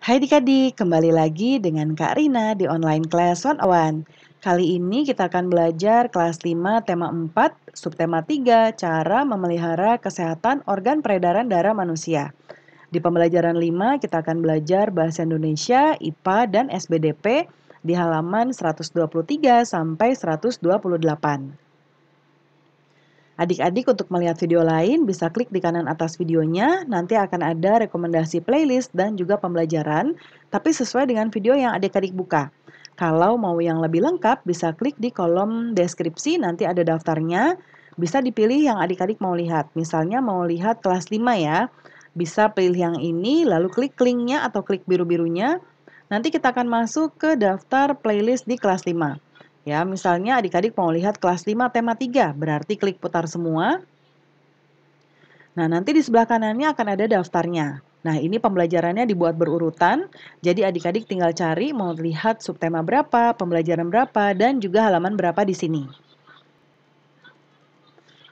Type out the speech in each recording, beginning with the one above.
Hai adik-adik, kembali lagi dengan Kak Rina di online class 101. Kali ini kita akan belajar kelas 5 tema 4, subtema 3, cara memelihara kesehatan organ peredaran darah manusia. Di pembelajaran 5 kita akan belajar bahasa Indonesia, IPA, dan SBDP di halaman 123 sampai 128. Adik-adik untuk melihat video lain bisa klik di kanan atas videonya, nanti akan ada rekomendasi playlist dan juga pembelajaran, tapi sesuai dengan video yang adik-adik buka. Kalau mau yang lebih lengkap bisa klik di kolom deskripsi, nanti ada daftarnya. Bisa dipilih yang adik-adik mau lihat, misalnya mau lihat kelas 5 ya. Bisa pilih yang ini, lalu klik linknya atau klik biru-birunya. Nanti kita akan masuk ke daftar playlist di kelas 5. Ya, misalnya adik-adik mau lihat kelas 5 tema 3, berarti klik putar semua. Nah, nanti di sebelah kanannya akan ada daftarnya. Nah, ini pembelajarannya dibuat berurutan, jadi adik-adik tinggal cari mau lihat subtema berapa, pembelajaran berapa, dan juga halaman berapa di sini.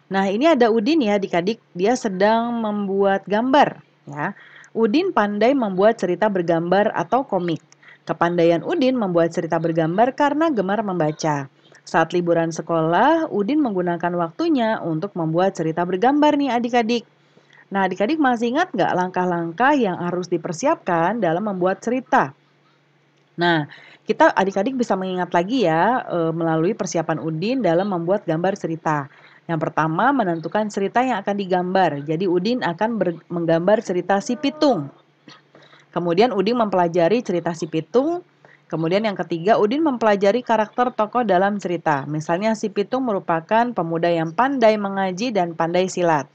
Nah, ini ada Udin ya adik-adik, dia sedang membuat gambar ya. Udin pandai membuat cerita bergambar atau komik. Kepandaian Udin membuat cerita bergambar karena gemar membaca. Saat liburan sekolah, Udin menggunakan waktunya untuk membuat cerita bergambar nih adik-adik. Nah adik-adik masih ingat nggak langkah-langkah yang harus dipersiapkan dalam membuat cerita? Nah, kita adik-adik bisa mengingat lagi ya e, melalui persiapan Udin dalam membuat gambar cerita. Yang pertama menentukan cerita yang akan digambar. Jadi Udin akan menggambar cerita si Pitung. Kemudian Udin mempelajari cerita si Pitung. Kemudian yang ketiga, Udin mempelajari karakter tokoh dalam cerita. Misalnya si Pitung merupakan pemuda yang pandai mengaji dan pandai silat.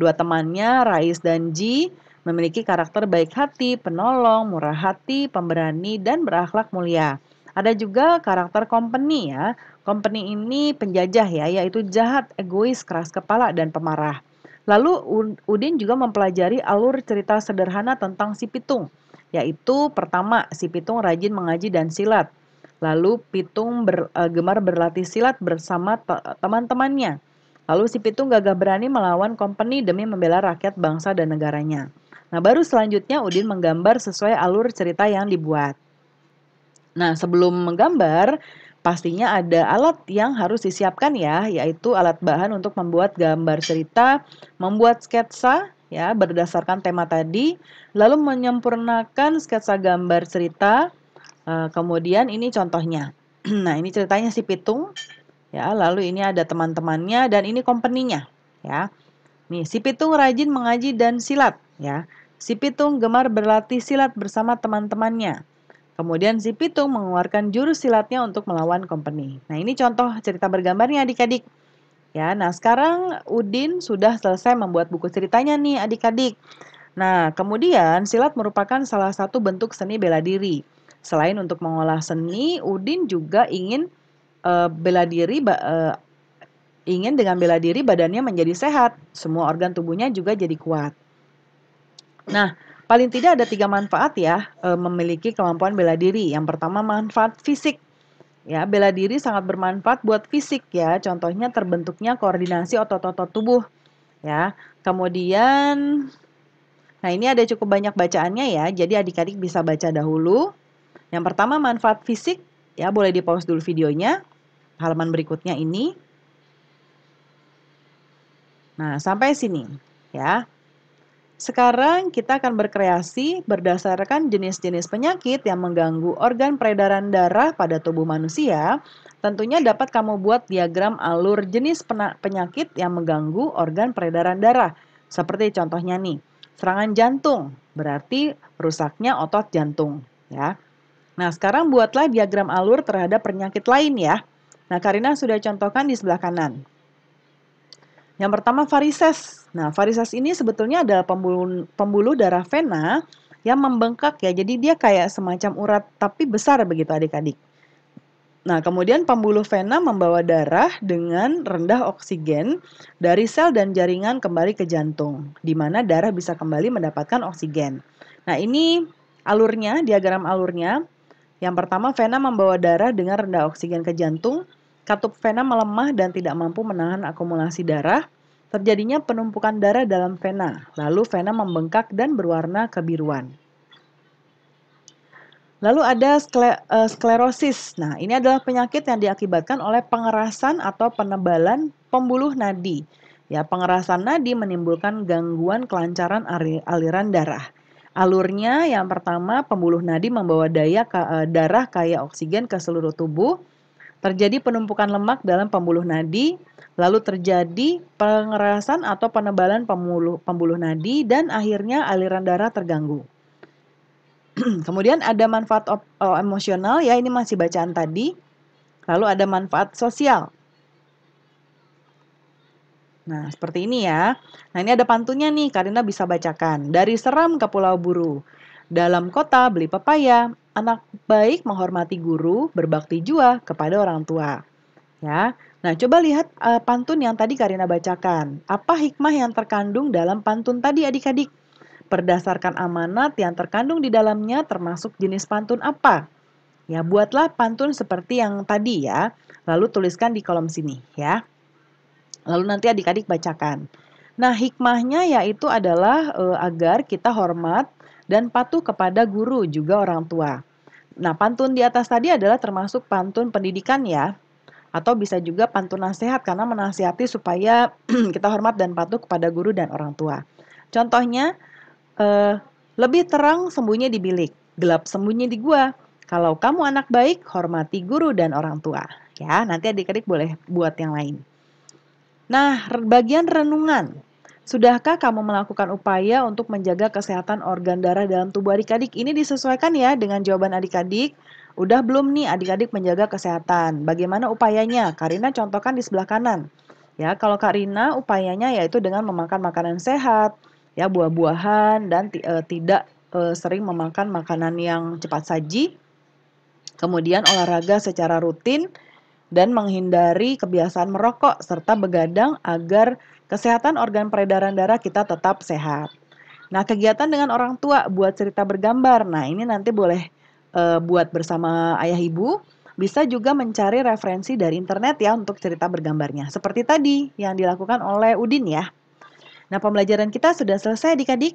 Dua temannya, Rais dan Ji, memiliki karakter baik hati, penolong, murah hati, pemberani, dan berakhlak mulia. Ada juga karakter company ya. Company ini penjajah ya, yaitu jahat, egois, keras kepala, dan pemarah. Lalu Udin juga mempelajari alur cerita sederhana tentang si Pitung yaitu pertama si Pitung rajin mengaji dan silat. Lalu Pitung ber, uh, gemar berlatih silat bersama teman-temannya. Lalu si Pitung gagah berani melawan kompeni demi membela rakyat bangsa dan negaranya. Nah, baru selanjutnya Udin menggambar sesuai alur cerita yang dibuat. Nah, sebelum menggambar, pastinya ada alat yang harus disiapkan ya, yaitu alat bahan untuk membuat gambar cerita, membuat sketsa, ya berdasarkan tema tadi, lalu menyempurnakan sketsa gambar cerita. Uh, kemudian ini contohnya. nah, ini ceritanya si Pitung ya, lalu ini ada teman-temannya dan ini kompeninya ya. Nih, si Pitung rajin mengaji dan silat ya. Si Pitung gemar berlatih silat bersama teman-temannya. Kemudian si Pitung mengeluarkan jurus silatnya untuk melawan kompeni Nah, ini contoh cerita bergambarnya adik-adik. Ya, nah sekarang Udin sudah selesai membuat buku ceritanya nih adik-adik. Nah, kemudian silat merupakan salah satu bentuk seni bela diri. Selain untuk mengolah seni, Udin juga ingin uh, bela diri uh, ingin dengan bela diri badannya menjadi sehat, semua organ tubuhnya juga jadi kuat. Nah, paling tidak ada tiga manfaat ya eh, memiliki kemampuan bela diri. Yang pertama manfaat fisik. Ya, bela diri sangat bermanfaat buat fisik ya. Contohnya terbentuknya koordinasi otot-otot tubuh. Ya. Kemudian Nah, ini ada cukup banyak bacaannya ya. Jadi adik-adik bisa baca dahulu. Yang pertama manfaat fisik, ya boleh di-pause dulu videonya. Halaman berikutnya ini. Nah, sampai sini ya. Sekarang kita akan berkreasi berdasarkan jenis-jenis penyakit yang mengganggu organ peredaran darah pada tubuh manusia. Tentunya dapat kamu buat diagram alur jenis penyakit yang mengganggu organ peredaran darah. Seperti contohnya nih, serangan jantung berarti rusaknya otot jantung, ya. Nah, sekarang buatlah diagram alur terhadap penyakit lain ya. Nah, Karina sudah contohkan di sebelah kanan. Yang pertama varises. Nah, varises ini sebetulnya adalah pembuluh pembuluh darah vena yang membengkak ya. Jadi dia kayak semacam urat tapi besar begitu adik-adik. Nah, kemudian pembuluh vena membawa darah dengan rendah oksigen dari sel dan jaringan kembali ke jantung, di mana darah bisa kembali mendapatkan oksigen. Nah, ini alurnya, diagram alurnya. Yang pertama, vena membawa darah dengan rendah oksigen ke jantung, Katup vena melemah dan tidak mampu menahan akumulasi darah. Terjadinya penumpukan darah dalam vena, lalu vena membengkak dan berwarna kebiruan. Lalu ada skler e, sklerosis. Nah, ini adalah penyakit yang diakibatkan oleh pengerasan atau penebalan pembuluh nadi. Ya, pengerasan nadi menimbulkan gangguan kelancaran aliran darah. Alurnya yang pertama, pembuluh nadi membawa daya e, darah kaya oksigen ke seluruh tubuh. Terjadi penumpukan lemak dalam pembuluh nadi, lalu terjadi pengerasan atau penebalan pembuluh, pembuluh nadi, dan akhirnya aliran darah terganggu. Kemudian ada manfaat op, oh, emosional, ya ini masih bacaan tadi. Lalu ada manfaat sosial. Nah, seperti ini ya. Nah, ini ada pantunnya nih, Karina bisa bacakan. Dari Seram ke Pulau Buru. Dalam kota beli pepaya, Anak baik menghormati guru, berbakti jua kepada orang tua. Ya. Nah, coba lihat uh, pantun yang tadi Karina bacakan. Apa hikmah yang terkandung dalam pantun tadi adik-adik? Berdasarkan amanat yang terkandung di dalamnya termasuk jenis pantun apa? Ya, buatlah pantun seperti yang tadi ya. Lalu tuliskan di kolom sini ya. Lalu nanti adik-adik bacakan. Nah, hikmahnya yaitu adalah e, agar kita hormat dan patuh kepada guru juga orang tua. Nah, pantun di atas tadi adalah termasuk pantun pendidikan ya, atau bisa juga pantun nasihat karena menasihati supaya kita hormat dan patuh kepada guru dan orang tua. Contohnya, eh, lebih terang sembunyi di bilik, gelap sembunyi di gua. Kalau kamu anak baik, hormati guru dan orang tua. Ya, nanti adik-adik boleh buat yang lain. Nah, bagian renungan. Sudahkah kamu melakukan upaya untuk menjaga kesehatan organ darah dalam tubuh adik-adik? Ini disesuaikan ya dengan jawaban adik-adik. Udah belum nih adik-adik menjaga kesehatan? Bagaimana upayanya? Karina contohkan di sebelah kanan. Ya, kalau Karina upayanya yaitu dengan memakan makanan sehat, ya buah-buahan dan e, tidak e, sering memakan makanan yang cepat saji. Kemudian olahraga secara rutin dan menghindari kebiasaan merokok serta begadang agar Kesehatan organ peredaran darah kita tetap sehat. Nah, kegiatan dengan orang tua buat cerita bergambar. Nah, ini nanti boleh e, buat bersama ayah ibu. Bisa juga mencari referensi dari internet ya untuk cerita bergambarnya. Seperti tadi yang dilakukan oleh Udin ya. Nah, pembelajaran kita sudah selesai adik-adik.